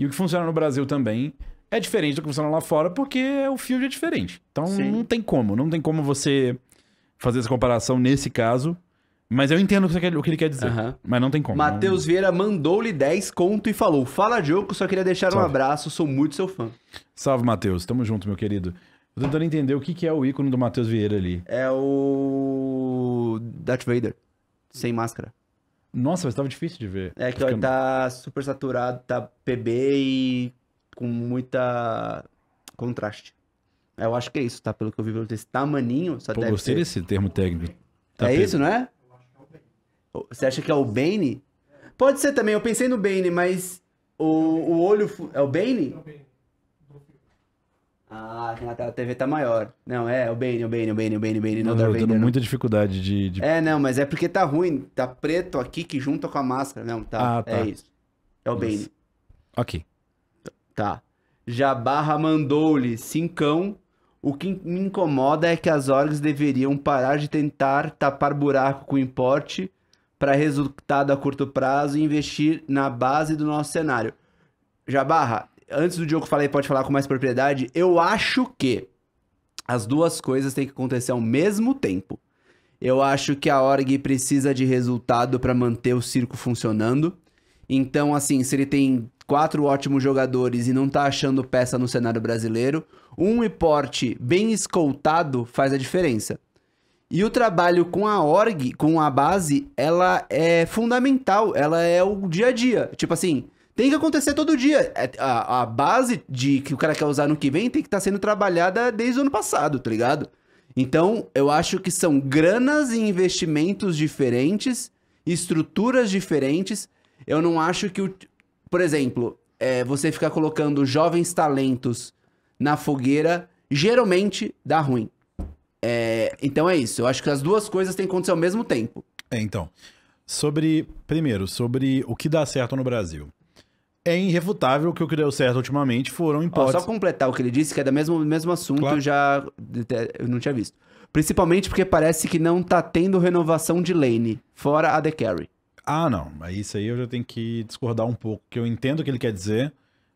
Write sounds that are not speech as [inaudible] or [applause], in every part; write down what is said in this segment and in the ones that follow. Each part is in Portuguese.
E o que funciona no Brasil também é diferente do que funciona lá fora, porque o field é diferente. Então Sim. não tem como, não tem como você fazer essa comparação nesse caso. Mas eu entendo o que, ele quer dizer. Uhum. Mas não tem como. Matheus não... Vieira mandou-lhe 10 conto e falou: Fala, Diogo, só queria deixar Salve. um abraço, sou muito seu fã. Salve, Matheus. Tamo junto, meu querido. Tô tentando entender o que, que é o ícone do Matheus Vieira ali. É o. Darth Vader. Sem máscara. Nossa, mas tava difícil de ver. É que Ficando... tá super saturado, tá PB e com muita contraste. É, eu acho que é isso, tá? Pelo que eu vi pelo texto. Tamaninho, só Pô, deve gostei desse termo técnico. Tá é pe... isso, não é? Você acha que é o Bane? Pode ser também, eu pensei no Bane, mas o, o olho... É o Bane? É o Bane. Ah, a TV tá maior. Não, é, é o Bane, é o Bane, é o Bane, o Bane, o Bane, não, não Eu tô dando muita dificuldade de, de, É, não, mas é porque tá ruim. Tá preto aqui que junta com a máscara. Não, tá. Ah, tá. É isso. É o Bane. Ok. Tá. Já barra mandou-lhe cincão. O que me incomoda é que as orgs deveriam parar de tentar tapar buraco com importe para resultado a curto prazo e investir na base do nosso cenário. Já barra, antes do Diogo falar e pode falar com mais propriedade, eu acho que as duas coisas têm que acontecer ao mesmo tempo. Eu acho que a org precisa de resultado para manter o circo funcionando. Então, assim, se ele tem quatro ótimos jogadores e não tá achando peça no cenário brasileiro, um porte bem escoltado faz a diferença. E o trabalho com a org, com a base, ela é fundamental, ela é o dia a dia. Tipo assim, tem que acontecer todo dia. É, a, a, base de que o cara quer usar no que vem tem que estar tá sendo trabalhada desde o ano passado, tá ligado? Então, eu acho que são granas e investimentos diferentes, estruturas diferentes. Eu não acho que o. Por exemplo, é, você ficar colocando jovens talentos na fogueira geralmente dá ruim. É, então é isso. Eu acho que as duas coisas têm que acontecer ao mesmo tempo. É, então. Sobre. Primeiro, sobre o que dá certo no Brasil é irrefutável que o que deu certo ultimamente foram impostos. só completar o que ele disse, que é do mesmo, mesmo assunto, claro. eu já eu não tinha visto. Principalmente porque parece que não tá tendo renovação de lane, fora a The Carry. Ah, não. Isso aí eu já tenho que discordar um pouco, que eu entendo o que ele quer dizer,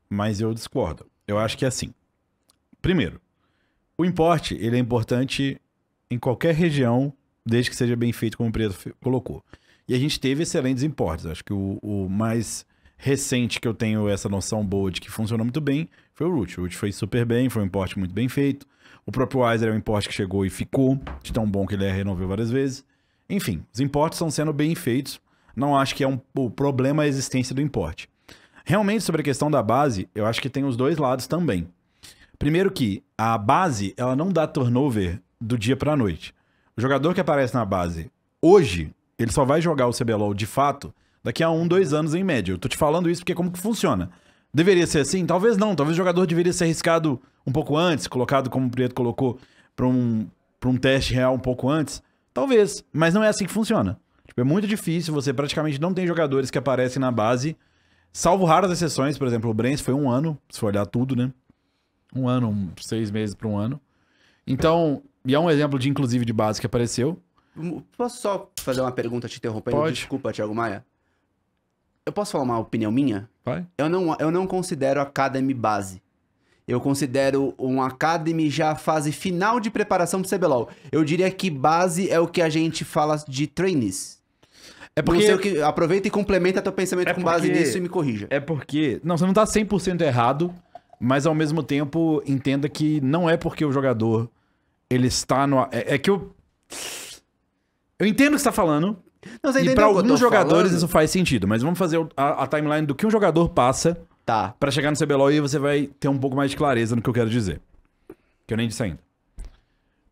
mas eu discordo. Eu acho que é assim. Primeiro, o importe ele é importante em qualquer região, desde que seja bem feito, como o Preto colocou. E a gente teve excelentes importes. Acho que o, o mais recente que eu tenho essa noção boa de que funcionou muito bem foi o Root. O Root foi super bem, foi um importe muito bem feito. O próprio Weiser é um importe que chegou e ficou, de tão bom que ele é, renovou várias vezes. Enfim, os importes estão sendo bem feitos. Não acho que é um, o problema é a existência do importe. Realmente, sobre a questão da base, eu acho que tem os dois lados também. Primeiro que a base, ela não dá turnover do dia para noite. O jogador que aparece na base hoje, ele só vai jogar o CBLOL de fato Daqui a um, dois anos em média. Eu tô te falando isso porque é como que funciona. Deveria ser assim? Talvez não. Talvez o jogador deveria ser arriscado um pouco antes, colocado como o Prieto colocou, para um, pra um teste real um pouco antes. Talvez, mas não é assim que funciona. Tipo, é muito difícil, você praticamente não tem jogadores que aparecem na base, salvo raras exceções, por exemplo, o Brens foi um ano, se for olhar tudo, né? Um ano, um, seis meses para um ano. Então, e é um exemplo de, inclusive, de base que apareceu. Posso só fazer uma pergunta te interrompendo? Pode. Desculpa, Thiago Maia. Eu posso falar uma opinião minha? Vai. Eu não, eu não considero Academy base. Eu considero um Academy já fase final de preparação pro CBLOL. Eu diria que base é o que a gente fala de trainees. É porque... Não que... Aproveita e complementa teu pensamento é com base nisso e me corrija. É porque... Não, você não tá 100% errado, mas ao mesmo tempo entenda que não é porque o jogador ele está no... É, é que eu... Eu entendo o que você tá falando, não, você e para alguns jogadores falando? isso faz sentido, mas vamos fazer a, a timeline do que um jogador passa tá. para chegar no CBLOL e você vai ter um pouco mais de clareza no que eu quero dizer. Que eu nem disse ainda.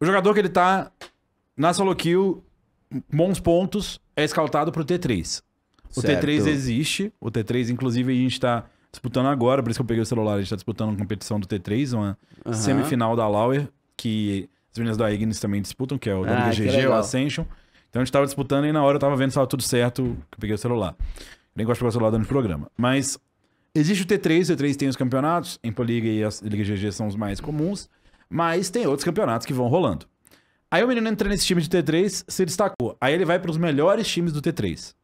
O jogador que ele tá na solo kill, bons pontos, é escaltado pro T3. O certo. T3 existe, o T3 inclusive a gente tá disputando agora, por isso que eu peguei o celular, a gente tá disputando uma competição do T3, uma uhum. semifinal da Lauer, que as meninas da Ignis também disputam, que é o ah, WGG, o Ascension. Então a gente tava disputando e na hora eu tava vendo se tava tudo certo, que eu peguei o celular. Nem gosto de pegar o celular durante o programa. Mas existe o T3, o T3 tem os campeonatos, Empoliga e a Liga GG são os mais comuns, mas tem outros campeonatos que vão rolando. Aí o menino entra nesse time de T3, se destacou. Aí ele vai para os melhores times do T3.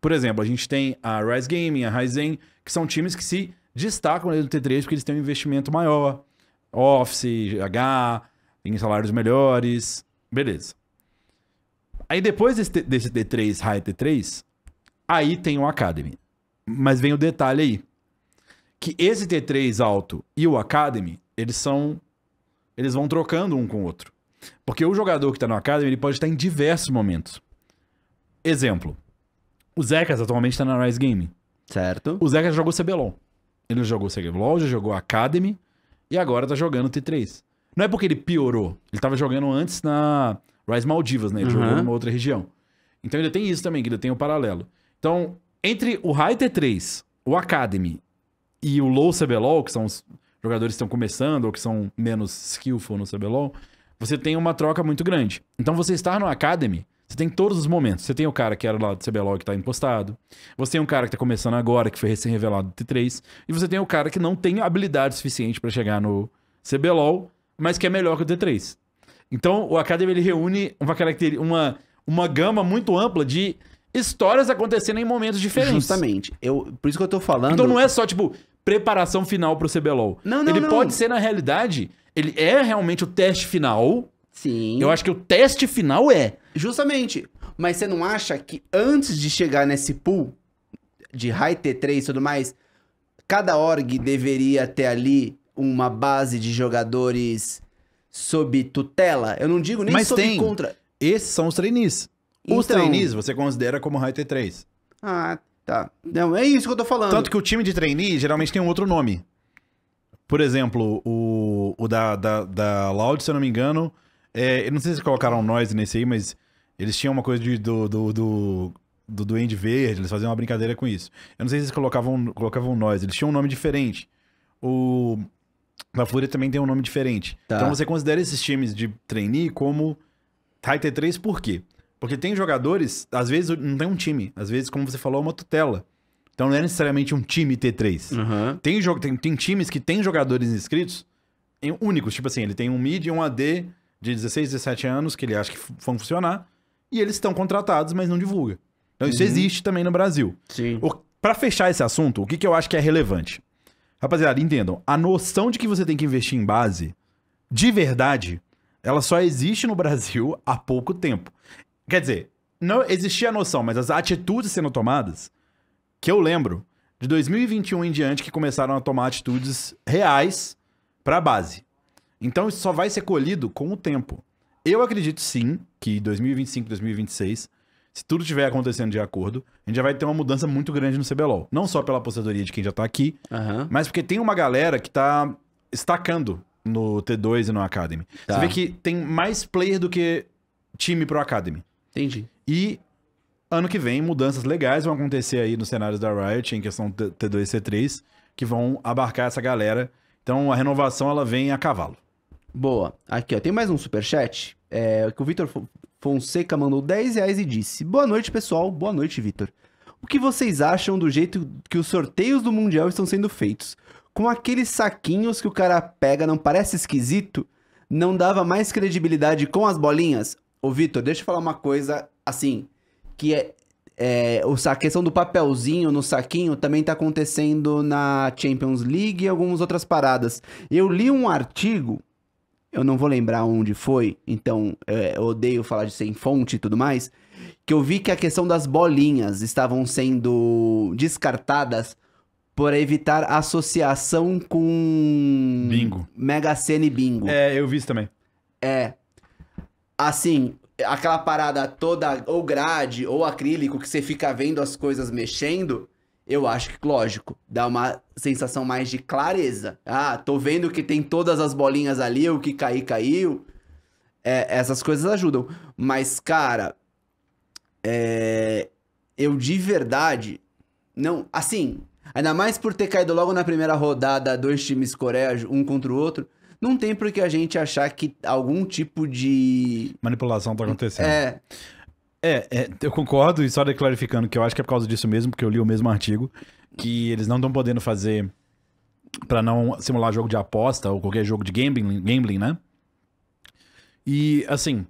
Por exemplo, a gente tem a Rise Gaming, a Ryzen, que são times que se destacam no T3 porque eles têm um investimento maior. Office, H, em salários melhores. Beleza. Aí depois desse, desse D3, High T3, aí tem o Academy. Mas vem o detalhe aí. Que esse T3 alto e o Academy, eles são. Eles vão trocando um com o outro. Porque o jogador que está no Academy, ele pode estar em diversos momentos. Exemplo. O Zekas atualmente está na Rise Game. Certo. O Zekas jogou CBLOL. Ele jogou CBLOL, já jogou Academy e agora está jogando T3. Não é porque ele piorou. Ele estava jogando antes na Rise Maldivas, né? Ele uhum. jogou numa outra região. Então ainda tem isso também, que ainda tem o um paralelo. Então, entre o High T3, o Academy e o Low CBLOL, que são os jogadores que estão começando ou que são menos skillful no CBLOL, você tem uma troca muito grande. Então você estar no Academy, você tem todos os momentos. Você tem o cara que era lá do CBLOL que tá impostado. Você tem um cara que tá começando agora, que foi recém-revelado do T3. E você tem o cara que não tem habilidade suficiente para chegar no CBLOL, mas que é melhor que o T3. Então, o Academy ele reúne uma, caracter... uma, uma gama muito ampla de histórias acontecendo em momentos diferentes. Justamente. Eu, por isso que eu tô falando. Então não é só, tipo, preparação final pro CBLOL. Não, não, Ele não. pode ser, na realidade, ele é realmente o teste final. Sim. Eu acho que o teste final é. Justamente. Mas você não acha que antes de chegar nesse pool de high T3 e tudo mais, cada org deveria ter ali uma base de jogadores sob tutela. Eu não digo nem Mas sob tem. contra. Esses são os trainees. Os então. trainees você considera como high T3. Ah, tá. Não, é isso que eu tô falando. Tanto que o time de trainee geralmente tem um outro nome. Por exemplo, o, o da, da, da Loud, se eu não me engano, é, eu não sei se colocaram noise nesse aí, mas eles tinham uma coisa de, do, do, do, do Duende Verde, eles faziam uma brincadeira com isso. Eu não sei se eles colocavam, colocavam noise, eles tinham um nome diferente. O, na Fúria também tem um nome diferente. Tá. Então você considera esses times de trainee como High T3 por quê? Porque tem jogadores, às vezes não tem um time, às vezes, como você falou, é uma tutela. Então não é necessariamente um time T3. Uhum. Tem, tem, tem times que tem jogadores inscritos em, únicos, tipo assim, ele tem um mid e um AD de 16, 17 anos que ele acha que vão funcionar, e eles estão contratados, mas não divulga. Então uhum. isso existe também no Brasil. Sim. Para fechar esse assunto, o que, que eu acho que é relevante? Rapaziada, entendam. A noção de que você tem que investir em base, de verdade, ela só existe no Brasil há pouco tempo. Quer dizer, não existia a noção, mas as atitudes sendo tomadas, que eu lembro, de 2021 em diante, que começaram a tomar atitudes reais para a base. Então isso só vai ser colhido com o tempo. Eu acredito sim que 2025, 2026 se tudo estiver acontecendo de acordo, a gente já vai ter uma mudança muito grande no CBLOL. Não só pela aposentadoria de quem já tá aqui, uhum. mas porque tem uma galera que tá estacando no T2 e no Academy. Tá. Você vê que tem mais player do que time pro Academy. Entendi. E ano que vem, mudanças legais vão acontecer aí nos cenários da Riot, em questão T2 e C3, que vão abarcar essa galera. Então a renovação ela vem a cavalo. Boa. Aqui, ó. Tem mais um superchat. É, que o Vitor Fonseca mandou 10 reais e disse: Boa noite, pessoal. Boa noite, Vitor. O que vocês acham do jeito que os sorteios do Mundial estão sendo feitos? Com aqueles saquinhos que o cara pega, não parece esquisito? Não dava mais credibilidade com as bolinhas? Ô, Vitor, deixa eu falar uma coisa assim: que é, é, a questão do papelzinho no saquinho também tá acontecendo na Champions League e algumas outras paradas. Eu li um artigo eu não vou lembrar onde foi, então é, eu odeio falar de sem fonte e tudo mais, que eu vi que a questão das bolinhas estavam sendo descartadas para evitar associação com bingo, Mega Sena e bingo. É, eu vi isso também. É. Assim, aquela parada toda ou grade ou acrílico que você fica vendo as coisas mexendo, eu acho que, lógico, dá uma sensação mais de clareza. Ah, tô vendo que tem todas as bolinhas ali, o que cair, caiu. É, essas coisas ajudam. Mas, cara, é, eu de verdade. Não, assim, ainda mais por ter caído logo na primeira rodada dois times Coreia, um contra o outro. Não tem por que a gente achar que algum tipo de. Manipulação tá acontecendo. É. É, é, eu concordo, e só clarificando que eu acho que é por causa disso mesmo, porque eu li o mesmo artigo, que eles não estão podendo fazer para não simular jogo de aposta ou qualquer jogo de gambling, gambling, né? E, assim,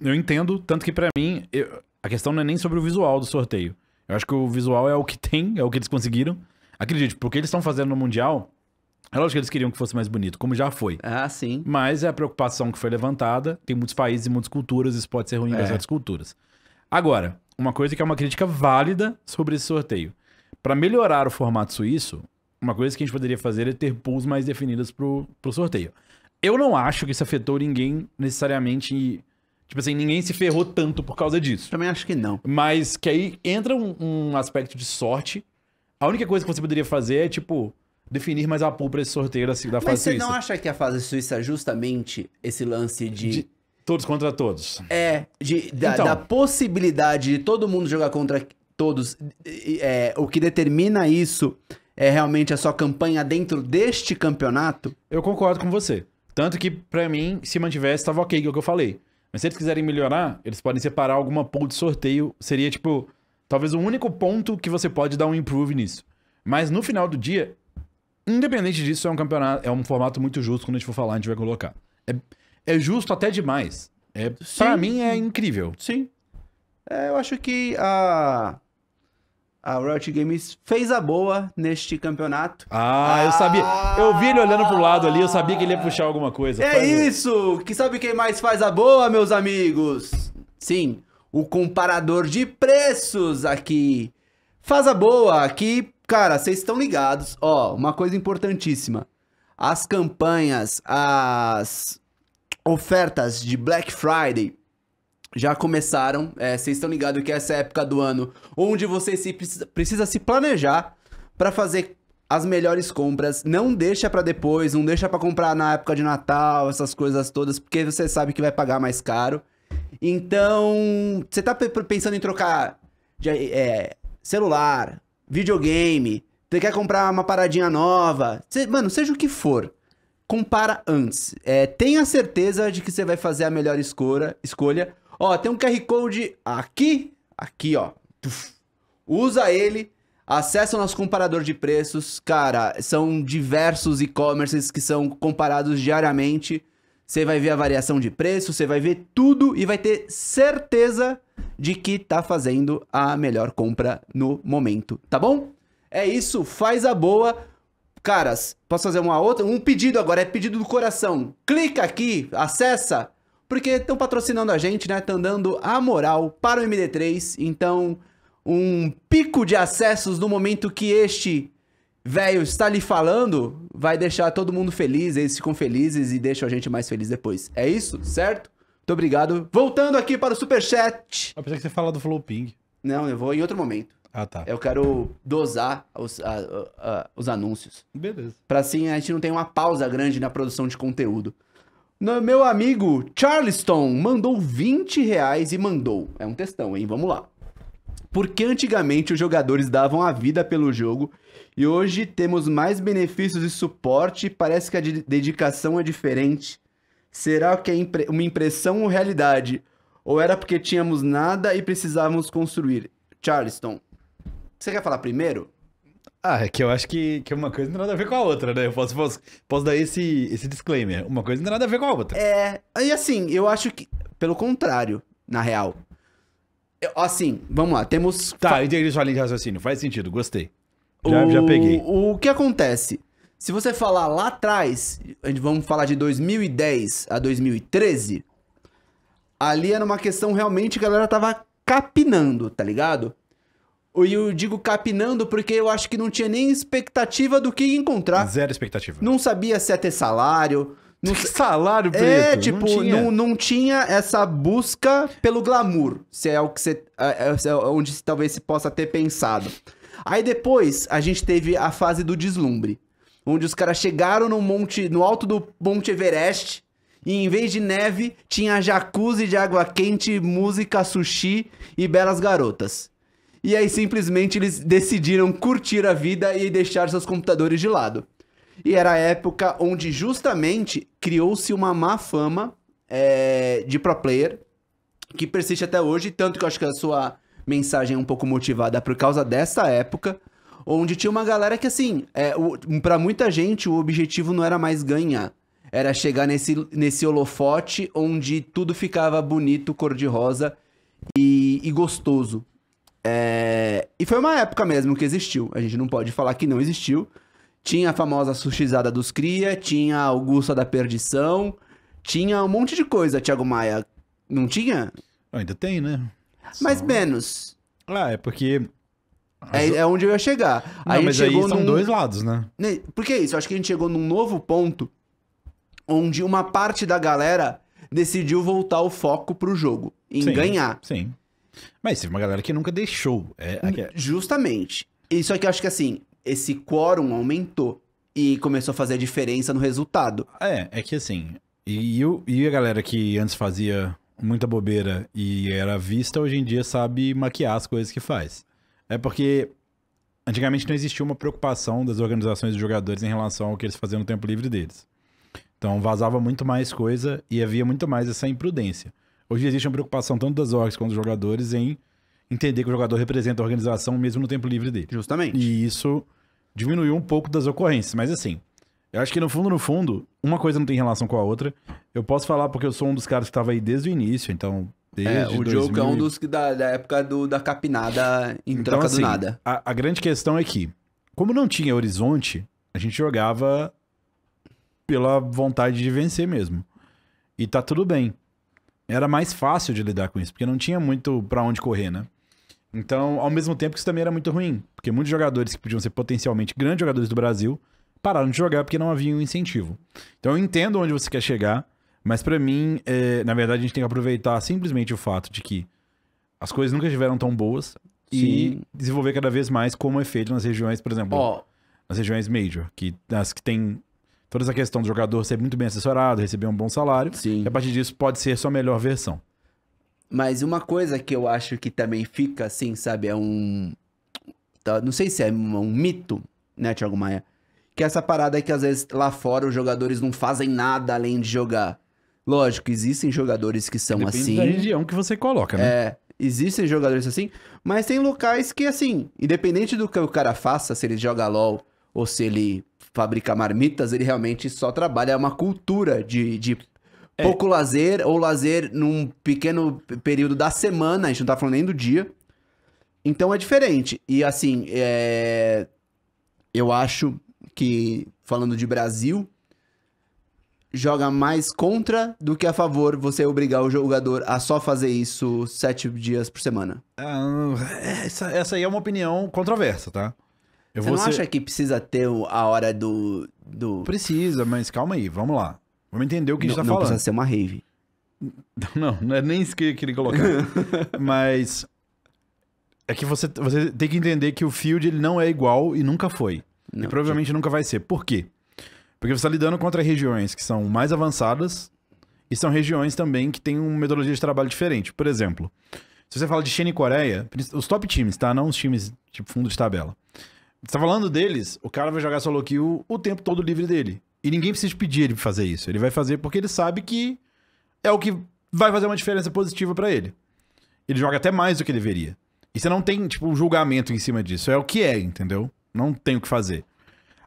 eu entendo, tanto que para mim, eu, a questão não é nem sobre o visual do sorteio. Eu acho que o visual é o que tem, é o que eles conseguiram. Acredite, porque eles estão fazendo no Mundial, é lógico que eles queriam que fosse mais bonito, como já foi. Ah, sim. Mas é a preocupação que foi levantada. Tem muitos países e muitas culturas, isso pode ser ruim para é. outras culturas. Agora, uma coisa que é uma crítica válida sobre esse sorteio. Para melhorar o formato suíço, uma coisa que a gente poderia fazer é ter pools mais definidas pro, pro sorteio. Eu não acho que isso afetou ninguém necessariamente. Tipo assim, ninguém se ferrou tanto por causa disso. Também acho que não. Mas que aí entra um, um aspecto de sorte. A única coisa que você poderia fazer é, tipo, definir mais a pool para esse sorteio da, da fase suíça. Mas você não acha que a fase suíça é justamente esse lance de... de... todos contra todos. É, de, da, então... da possibilidade de todo mundo jogar contra todos. É, o que determina isso é realmente a sua campanha dentro deste campeonato? Eu concordo com você. Tanto que, para mim, se mantivesse, tava ok, que é o que eu falei. Mas se eles quiserem melhorar, eles podem separar alguma pool de sorteio. Seria, tipo, talvez o único ponto que você pode dar um improve nisso. Mas no final do dia, Independente disso, é um campeonato, é um formato muito justo quando a gente for falar, a gente vai colocar. É, é justo até demais. É, pra mim é incrível. Sim. É, eu acho que a. A Riot Games fez a boa neste campeonato. Ah, ah, eu sabia. Eu vi ele olhando pro lado ali, eu sabia que ele ia puxar alguma coisa. É isso! Aí. Que sabe quem mais faz a boa, meus amigos? Sim, o comparador de preços aqui. Faz a boa, que Cara, vocês estão ligados. Ó, uma coisa importantíssima. As campanhas, as ofertas de Black Friday já começaram. É, vocês estão ligados que essa é a época do ano onde você se precisa, precisa se planejar para fazer as melhores compras. Não deixa para depois, não deixa para comprar na época de Natal, essas coisas todas, porque você sabe que vai pagar mais caro. Então, você tá pensando em trocar de, é, celular, videogame, você quer comprar uma paradinha nova, mano, seja o que for, compara antes. É, tenha certeza de que você vai fazer a melhor escolha. escolha. Ó, tem um QR Code aqui, aqui, ó. Tuf. Usa ele, acessa o nosso comparador de preços. Cara, são diversos e-commerces que são comparados diariamente. Você vai ver a variação de preço, você vai ver tudo e vai ter certeza de que tá fazendo a melhor compra no momento, tá bom? É isso, faz a boa. Caras, posso fazer uma outra? Um pedido agora, é pedido do coração. Clica aqui, acessa, porque estão patrocinando a gente, né? Estão dando a moral para o MD3. Então, um pico de acessos no momento que este velho está lhe falando vai deixar todo mundo feliz, eles ficam felizes e deixam a gente mais feliz depois. É isso, certo? Muito obrigado. Voltando aqui para o Superchat. Eu pensei que você fala do Flow Ping. Não, eu vou em outro momento. Ah, tá. Eu quero dosar os, a, a, a, os anúncios. Beleza. Pra assim a gente não tem uma pausa grande na produção de conteúdo. No, meu amigo Charleston mandou 20 reais e mandou. É um testão, hein? Vamos lá. Por que antigamente os jogadores davam a vida pelo jogo e hoje temos mais benefícios e suporte? Parece que a dedicação é diferente. Será que é impre uma impressão ou realidade? Ou era porque tínhamos nada e precisávamos construir? Charleston, você quer falar primeiro? Ah, é que eu acho que, que uma coisa não tem nada a ver com a outra, né? Eu posso, posso, posso dar esse, esse disclaimer. Uma coisa não tem nada a ver com a outra. É, e assim, eu acho que. Pelo contrário, na real. Eu, assim, vamos lá, temos. Tá, entendi sua linha de raciocínio. Faz sentido, gostei. Já, o, já peguei. O que acontece? Se você falar lá atrás, vamos falar de 2010 a 2013, ali era uma questão realmente que a galera tava capinando, tá ligado? E eu digo capinando porque eu acho que não tinha nem expectativa do que encontrar. Zero expectativa. Não sabia se ia ter salário. Não... salário, preto. É, tipo, não tinha. Não, não tinha essa busca pelo glamour. Se é o que você. É, é, é onde talvez se possa ter pensado. Aí depois a gente teve a fase do deslumbre onde os caras chegaram no monte, no alto do Monte Everest, e em vez de neve, tinha jacuzzi de água quente, música, sushi e belas garotas. E aí simplesmente eles decidiram curtir a vida e deixar seus computadores de lado. E era a época onde justamente criou-se uma má fama é, de pro player que persiste até hoje, tanto que eu acho que a sua mensagem é um pouco motivada por causa dessa época onde tinha uma galera que, assim, é, para muita gente o objetivo não era mais ganhar. Era chegar nesse, nesse holofote onde tudo ficava bonito, cor-de-rosa e, e, gostoso. É... E foi uma época mesmo que existiu. A gente não pode falar que não existiu. Tinha a famosa sushizada dos cria, tinha a Augusta da Perdição, tinha um monte de coisa, Thiago Maia. Não tinha? Ainda tem, né? Mais Só... menos. Ah, é porque é, é onde eu ia chegar. Não, aí mas aí estão dois lados, né? né Porque é isso, acho que a gente chegou num novo ponto onde uma parte da galera decidiu voltar o foco pro jogo, em sim, ganhar. Sim. Mas teve uma galera que nunca deixou. É, é... é- Justamente. Isso é que eu acho que assim, esse quórum aumentou e começou a fazer diferença no resultado. É, é que assim, e, e a galera que antes fazia muita bobeira e era vista, hoje em dia sabe maquiar as coisas que faz. É porque antigamente não existia uma preocupação das organizações de jogadores em relação ao que eles faziam no tempo livre deles. Então vazava muito mais coisa e havia muito mais essa imprudência. Hoje existe uma preocupação tanto das orgs quanto dos jogadores em entender que o jogador representa a organização mesmo no tempo livre dele. Justamente. E isso diminuiu um pouco das ocorrências, mas assim, eu acho que no fundo, no fundo, uma coisa não tem relação com a outra. Eu posso falar porque eu sou um dos caras que estava aí desde o início, então é, desde é, o jogo é um dos que da, da época do, da capinada em então, troca assim, do nada. A, a, grande questão é que, como não tinha horizonte, a gente jogava pela vontade de vencer mesmo. E tá tudo bem. Era mais fácil de lidar com isso, porque não tinha muito para onde correr, né? Então, ao mesmo tempo que isso também era muito ruim, porque muitos jogadores que podiam ser potencialmente grandes jogadores do Brasil pararam de jogar porque não havia um incentivo. Então, eu entendo onde você quer chegar, mas para mim, é, na verdade, a gente tem que aproveitar simplesmente o fato de que as coisas nunca estiveram tão boas Sim. e desenvolver cada vez mais como é feito nas regiões, por exemplo, oh. nas regiões major, que as que tem toda essa questão do jogador ser muito bem assessorado, receber um bom salário, Sim. e a partir disso pode ser sua melhor versão. Mas uma coisa que eu acho que também fica assim, sabe, é um tá, não sei se é um mito, né, Thiago Maia, que é essa parada é que às vezes lá fora os jogadores não fazem nada além de jogar. Lógico, existem jogadores que são Depende assim. Depende da região que você coloca, né? É, existem jogadores assim, mas tem locais que, assim, independente do que o cara faça, se ele joga LOL ou se ele fabrica marmitas, ele realmente só trabalha. É uma cultura de, de é. pouco lazer ou lazer num pequeno período da semana, a gente não tá falando nem do dia. Então é diferente. E, assim, é... eu acho que, falando de Brasil joga mais contra do que a favor você obrigar o jogador a só fazer isso sete dias por semana. Ah, é, essa, essa aí é uma opinião controversa, tá? Eu você não ser... acha que precisa ter a hora do, do. Precisa, mas calma aí, vamos lá. Vamos entender o que a gente tá não falando. Não precisa ser uma rave. [laughs] Não, não é nem isso que eu queria colocar. [laughs] mas. É que você, você tem que entender que o Field ele não é igual e nunca foi. Não, e provavelmente já... nunca vai ser. Por quê? Porque você está lidando contra regiões que são mais avançadas e são regiões também que têm uma metodologia de trabalho diferente. Por exemplo, se você fala de China e Coreia, os top times, tá? Não os times tipo fundo de tabela. Você tá falando deles, o cara vai jogar solo kill o tempo todo livre dele. E ninguém precisa pedir ele pra fazer isso. Ele vai fazer porque ele sabe que é o que vai fazer uma diferença positiva para ele. Ele joga até mais do que deveria E você não tem, tipo, um julgamento em cima disso. É o que é, entendeu? Não tem o que fazer.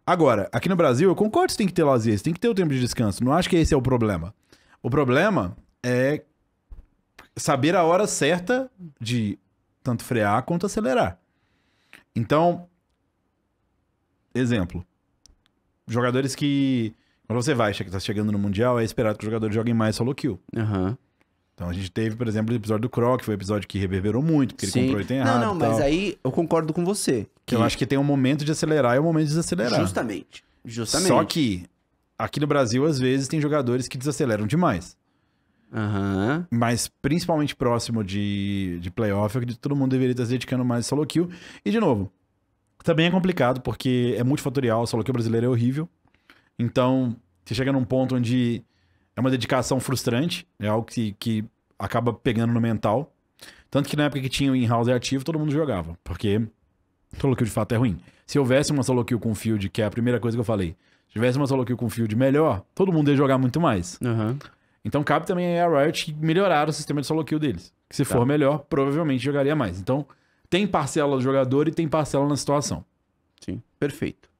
Agora, aqui no Brasil, eu concordo que você tem que ter lazer, você tem que ter o tempo de descanso. Não acho que esse é o problema. O problema é saber a hora certa de tanto frear quanto acelerar. Então, exemplo, jogadores que. Quando você vai, está chegando no Mundial, é esperado que o jogador jogue mais solo kill. Aham. Uhum. Então a gente teve, por exemplo, o episódio do Croc, que foi um episódio que reverberou muito, porque Sim. ele comprou item errado. Não, não, mas tal. aí eu concordo com você. Que... Eu acho que tem um momento de acelerar e um momento de desacelerar. Justamente. Justamente. Só que aqui no Brasil, às vezes, tem jogadores que desaceleram demais. Uhum. Mas principalmente próximo de, de playoff, eu acredito que todo mundo deveria estar se dedicando mais a solo kill. E de novo, também é complicado porque é multifatorial, o solo kill brasileiro é horrível. Então, você chega num ponto onde uma dedicação frustrante, é algo que, que acaba pegando no mental. Tanto que na época que tinha o in-house ativo, todo mundo jogava, porque solo kill de fato é ruim. Se houvesse uma solo kill com field, que é a primeira coisa que eu falei, se tivesse uma solo kill com field melhor, todo mundo ia jogar muito mais. Uhum. Então cabe também a Riot melhorar o sistema de solo kill deles. Que se tá. for melhor, provavelmente jogaria mais. Então tem parcela do jogador e tem parcela na situação. Sim, perfeito.